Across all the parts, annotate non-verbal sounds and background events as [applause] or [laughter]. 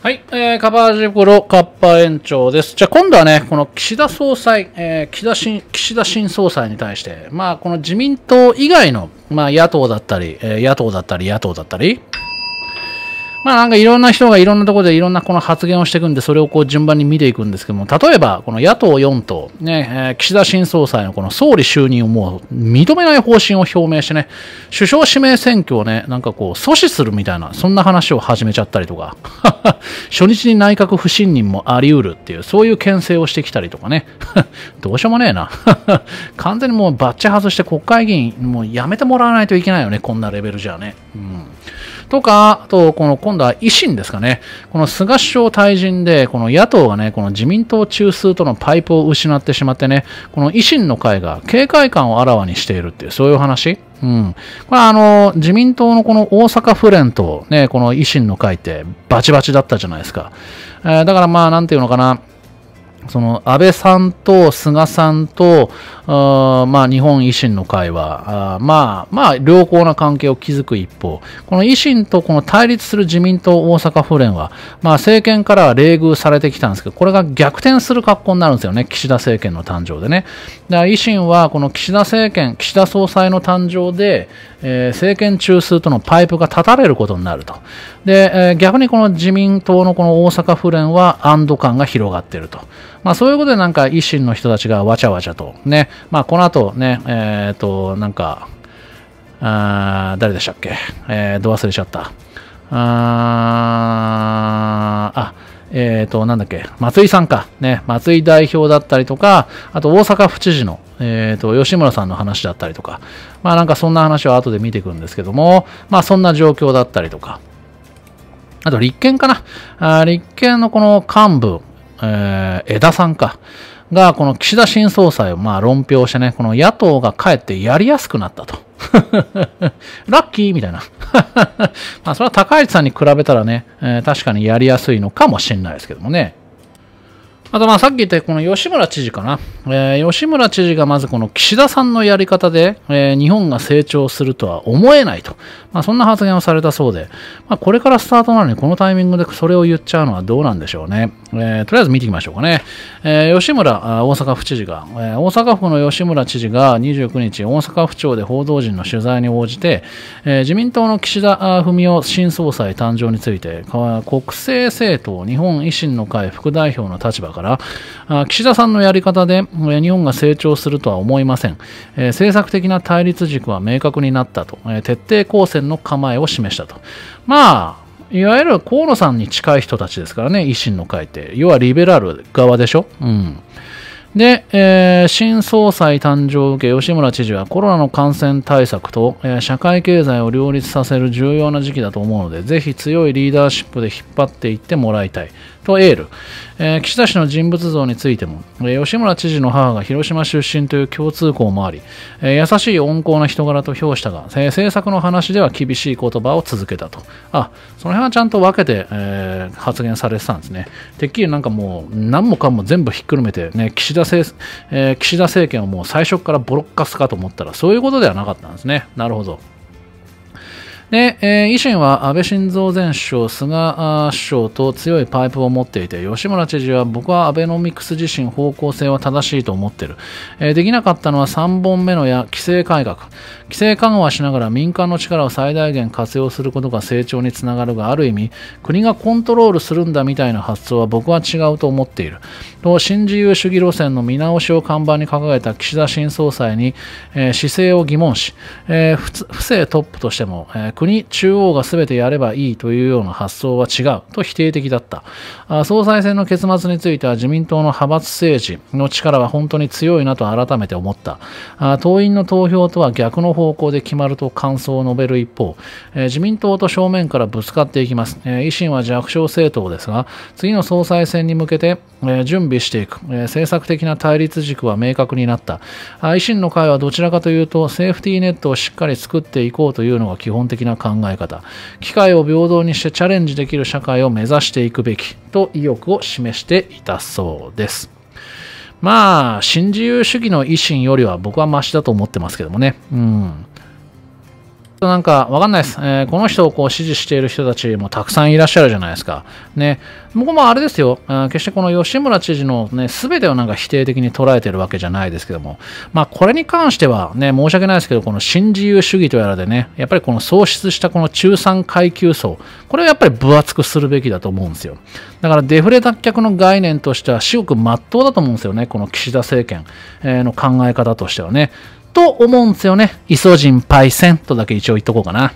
はい、えー、カバージブロカッパ園長です。じゃあ今度はね、この岸田総裁、えー、岸田新、岸田新総裁に対して、まあこの自民党以外の、まあ野党だったり、えー、野党だったり、野党だったり、まあなんかいろんな人がいろんなところでいろんなこの発言をしていくんで、それをこう順番に見ていくんですけども、例えばこの野党4党、ね、岸田新総裁のこの総理就任をもう認めない方針を表明してね、首相指名選挙をね、なんかこう阻止するみたいな、そんな話を始めちゃったりとか、[laughs] 初日に内閣不信任もあり得るっていう、そういう牽制をしてきたりとかね、[laughs] どうしようもねえな。[laughs] 完全にもうバッチ外して国会議員、もうやめてもらわないといけないよね、こんなレベルじゃね。うんとか、あと、この今度は維新ですかね。この菅首相退陣で、この野党がね、この自民党中枢とのパイプを失ってしまってね、この維新の会が警戒感をあらわにしているっていう、そういう話。うん。これあの、自民党のこの大阪府連とね、この維新の会ってバチバチだったじゃないですか。えー、だからまあ、なんていうのかな。その安倍さんと菅さんと、まあ、日本維新の会は、まあ、まあ、良好な関係を築く一方、この維新とこの対立する自民党大阪府連は、まあ、政権からは冷遇されてきたんですけど、これが逆転する格好になるんですよね、岸田政権の誕生でね。だ維新は、この岸田政権、岸田総裁の誕生で、えー、政権中枢とのパイプが断たれることになると。で、えー、逆にこの自民党のこの大阪府連は安堵感が広がっていると。まあ、そういうことでなんか維新の人たちがわちゃわちゃと、ね、まあ、この後ね、えっ、ー、と、なんか、あ誰でしたっけえー、ど忘れちゃった。ああ、えっ、ー、と、なんだっけ、松井さんか。ね、松井代表だったりとか、あと大阪府知事の、えっ、ー、と、吉村さんの話だったりとか、まあなんかそんな話は後で見ていくんですけども、まあそんな状況だったりとか、あと立憲かな。あ立憲のこの幹部、えー、枝さんか。が、この岸田新総裁をまあ論評してね、この野党が帰ってやりやすくなったと。[laughs] ラッキーみたいな。[laughs] まあそれは高市さんに比べたらね、えー、確かにやりやすいのかもしれないですけどもね。あとまあさっき言ったこの吉村知事かな、えー、吉村知事がまずこの岸田さんのやり方で、えー、日本が成長するとは思えないと、まあ、そんな発言をされたそうで、まあ、これからスタートなのにこのタイミングでそれを言っちゃうのはどうなんでしょうね、えー、とりあえず見ていきましょうかね、えー、吉村大阪府知事が、えー、大阪府の吉村知事が29日大阪府庁で報道陣の取材に応じて、えー、自民党の岸田文雄新総裁誕生について国政政党日本維新の会副代表の立場から、あ岸田さんのやり方で日本が成長するとは思いません。え政策的な対立軸は明確になったと、え徹底抗戦の構えを示したと。まあ、いわゆる河野さんに近い人たちですからね、維新の会って。要はリベラル側でしょうん。で、えー、新総裁誕生を受け、吉村知事はコロナの感染対策と、えー、社会経済を両立させる重要な時期だと思うので、ぜひ強いリーダーシップで引っ張っていってもらいたい。とエール、えー、岸田氏の人物像についても、えー、吉村知事の母が広島出身という共通項もあり、えー、優しい温厚な人柄と評したが、え政策の話では厳しい言葉を続けたと。あ、その辺はちゃんと分けて、え発言されてたんですね。てっきりなんかもう何もかも全部ひっくるめて、ね、岸田田政,、えー、岸田政権をもう最初からボロッカスかと思ったらそういうことではなかったんですね。なるほど。で、えー、維新は安倍晋三前首相、菅首相と強いパイプを持っていて、吉村知事は僕はアベノミクス自身方向性は正しいと思ってる。えー、できなかったのは3本目のや規制改革。規制緩和しながら民間の力を最大限活用することが成長につながるがある意味国がコントロールするんだみたいな発想は僕は違うと思っていると新自由主義路線の見直しを看板に掲げた岸田新総裁に、えー、姿勢を疑問し、えー、不正トップとしても、えー、国中央が全てやればいいというような発想は違うと否定的だったあ総裁選の結末については自民党の派閥政治の力は本当に強いなと改めて思ったあ党員の投票とは逆の方向で決まると感想を述べる一方、えー、自民党と正面からぶつかっていきます、えー、維新は弱小政党ですが次の総裁選に向けて、えー、準備していく、えー、政策的な対立軸は明確になった維新の会はどちらかというとセーフティーネットをしっかり作っていこうというのが基本的な考え方機会を平等にしてチャレンジできる社会を目指していくべきと意欲を示していたそうです。まあ、新自由主義の維新よりは僕はマシだと思ってますけどもね。うん。となんか、わかんないです。えー、この人をこう支持している人たちもたくさんいらっしゃるじゃないですか。ね。僕もあれですよ。決してこの吉村知事のね、すべてをなんか否定的に捉えてるわけじゃないですけども。まあ、これに関してはね、申し訳ないですけど、この新自由主義とやらでね、やっぱりこの喪失したこの中産階級層、これをやっぱり分厚くするべきだと思うんですよ。だからデフレ脱却の概念としては、至極真っ当だと思うんですよね。この岸田政権の考え方としてはね。と思うんですよね。イソジンパイセンとだけ一応言っとこうかな。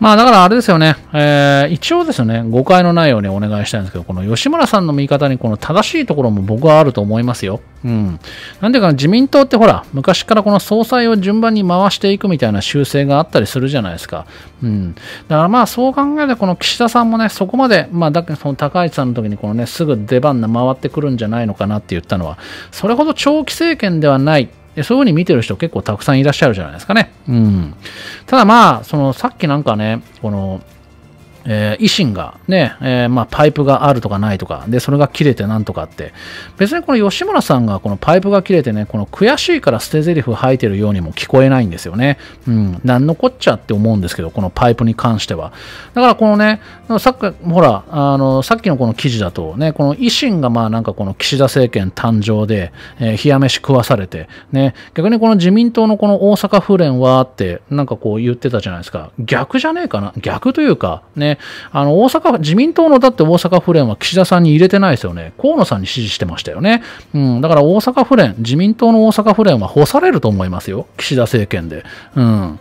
まあだからあれですよね、えー、一応ですよね、誤解のないようにお願いしたいんですけど、この吉村さんの見方にこの正しいところも僕はあると思いますよ。うん。なんでか自民党ってほら、昔からこの総裁を順番に回していくみたいな修正があったりするじゃないですか。うん。だからまあそう考えと、この岸田さんもね、そこまで、まあだけら、その高市さんの時にこのね、すぐ出番が回ってくるんじゃないのかなって言ったのは、それほど長期政権ではないそういうふうに見てる人結構たくさんいらっしゃるじゃないですかね。うん。ただまあ、そのさっきなんかね、この、えー、維新がね、えー、まあ、パイプがあるとかないとか、で、それが切れてなんとかって、別にこの吉村さんがこのパイプが切れてね、この悔しいから捨て台詞吐いてるようにも聞こえないんですよね。うん、なんのこっちゃって思うんですけど、このパイプに関しては。だからこのね、さっき、ほら、あの、さっきのこの記事だとね、この維新がまあなんかこの岸田政権誕生で、えー、冷や飯食わされて、ね、逆にこの自民党のこの大阪府連はって、なんかこう言ってたじゃないですか。逆じゃねえかな。逆というか、ね、あの、大阪、自民党のだって大阪府連は岸田さんに入れてないですよね。河野さんに支持してましたよね。うん、だから大阪府連、自民党の大阪府連は干されると思いますよ。岸田政権で。うん。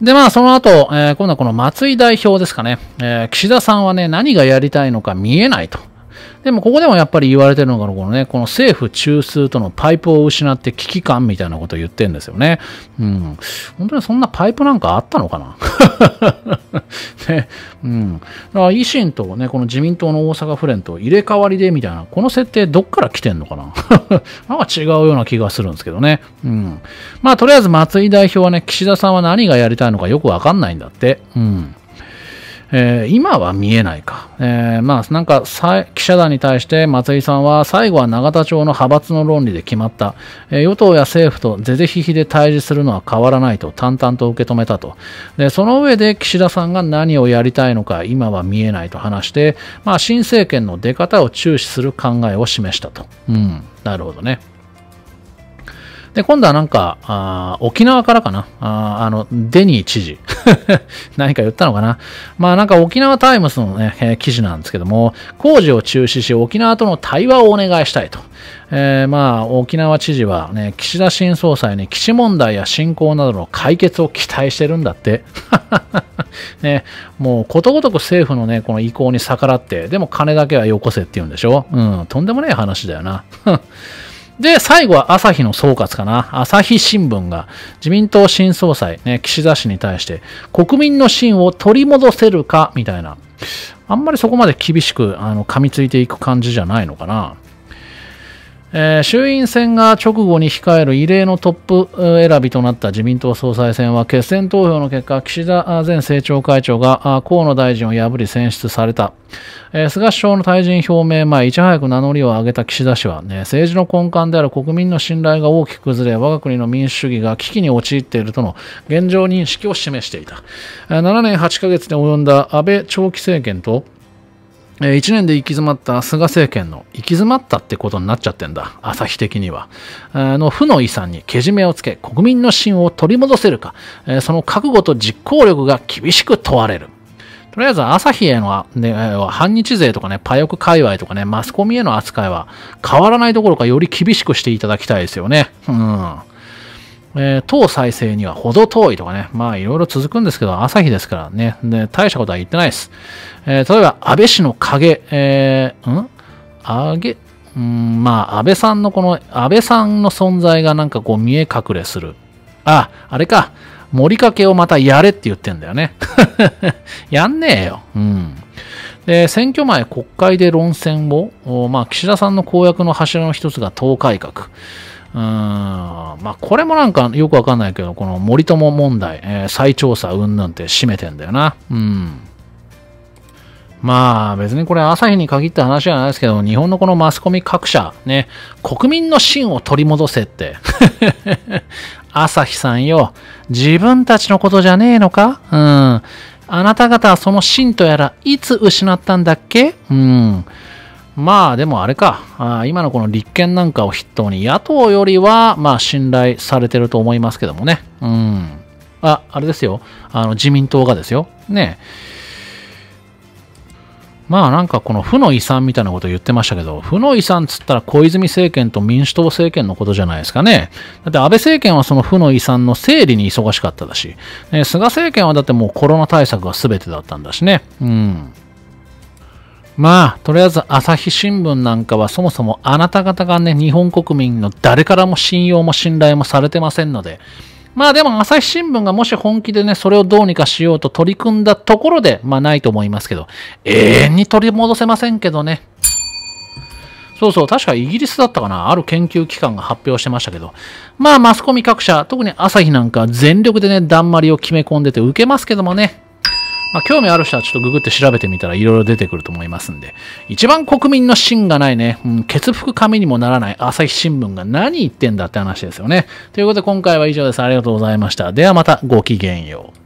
で、まあ、その後、えー、今度はこの松井代表ですかね。えー、岸田さんはね、何がやりたいのか見えないと。でもここでもやっぱり言われてるのが、このね、この政府中枢とのパイプを失って危機感みたいなことを言ってるんですよね。うん。本当にそんなパイプなんかあったのかな [laughs] ね。うん。だから維新とね、この自民党の大阪府連と入れ替わりでみたいな、この設定どっから来てんのかな [laughs] なんか違うような気がするんですけどね。うん。まあとりあえず松井代表はね、岸田さんは何がやりたいのかよくわかんないんだって。うん。えー、今は見えないか。えー、まあ、なんか、記者団に対して松井さんは、最後は永田町の派閥の論理で決まった。えー、与党や政府と是々非々で対峙するのは変わらないと淡々と受け止めたと。で、その上で岸田さんが何をやりたいのか今は見えないと話して、まあ、新政権の出方を注視する考えを示したと。うん、なるほどね。で、今度はなんか、あ沖縄からかなあ。あの、デニー知事。[laughs] 何か言ったのかな。まあなんか沖縄タイムズのね、えー、記事なんですけども、工事を中止し、沖縄との対話をお願いしたいと。えー、まあ、沖縄知事はね、岸田新総裁に基地問題や侵攻などの解決を期待してるんだって。[laughs] ね、もうことごとく政府のね、この意向に逆らって、でも金だけはよこせって言うんでしょうん、とんでもねえ話だよな。で、最後は朝日の総括かな。朝日新聞が自民党新総裁、ね、岸田氏に対して国民の信を取り戻せるかみたいな。あんまりそこまで厳しくあの噛みついていく感じじゃないのかな。えー、衆院選が直後に控える異例のトップ選びとなった自民党総裁選は決選投票の結果岸田前政調会長が河野大臣を破り選出された、えー、菅首相の退陣表明前いち早く名乗りを上げた岸田氏は、ね、政治の根幹である国民の信頼が大きく崩れ我が国の民主主義が危機に陥っているとの現状認識を示していた7年8ヶ月に及んだ安倍長期政権と1年で行き詰まった菅政権の行き詰まったってことになっちゃってんだ朝日的にはあの負の遺産にけじめをつけ国民の信を取り戻せるか、その覚悟と実行力が厳しく問われるとりあえず朝日への、ね、反日税とかね、パヨク界隈とかね、マスコミへの扱いは変わらないどころかより厳しくしていただきたいですよね。うん。えー、党再生には程遠いとかね、まあいろいろ続くんですけど、朝日ですからね、で大したことは言ってないです。えー、例えば、安倍氏の影、えー、んあげ、うんまあ、安倍さんのこの、安倍さんの存在がなんかこう見え隠れする。あ、あれか、盛りかけをまたやれって言ってんだよね。[laughs] やんねえよ。うん。で、選挙前国会で論戦を、まあ、岸田さんの公約の柱の一つが党改革。うん、まあこれもなんかよくわかんないけど、この森友問題、えー、再調査うんんって締めてんだよな。うん。まあ別にこれ朝日に限った話じゃないですけど、日本のこのマスコミ各社、ね、国民の信を取り戻せって。[laughs] 朝日さんよ、自分たちのことじゃねえのかうん。あなた方はその信とやら、いつ失ったんだっけうん。まあでもあれかあ、今のこの立憲なんかを筆頭に野党よりはまあ信頼されてると思いますけどもね。うん。あ、あれですよ。あの自民党がですよ。ねまあなんかこの負の遺産みたいなこと言ってましたけど、負の遺産つったら小泉政権と民主党政権のことじゃないですかね。だって安倍政権はその負の遺産の整理に忙しかっただし、ね、菅政権はだってもうコロナ対策が全てだったんだしね。うん。まあ、とりあえず朝日新聞なんかはそもそもあなた方がね、日本国民の誰からも信用も信頼もされてませんので、まあでも朝日新聞がもし本気でね、それをどうにかしようと取り組んだところで、まあないと思いますけど、永遠に取り戻せませんけどね。そうそう、確かイギリスだったかな、ある研究機関が発表してましたけど、まあマスコミ各社、特に朝日なんか全力でね、だんまりを決め込んでて受けますけどもね、まあ、興味ある人はちょっとググって調べてみたらいろいろ出てくると思いますんで、一番国民の芯がないね、うん、血服紙にもならない朝日新聞が何言ってんだって話ですよね。ということで今回は以上です。ありがとうございました。ではまたごきげんよう。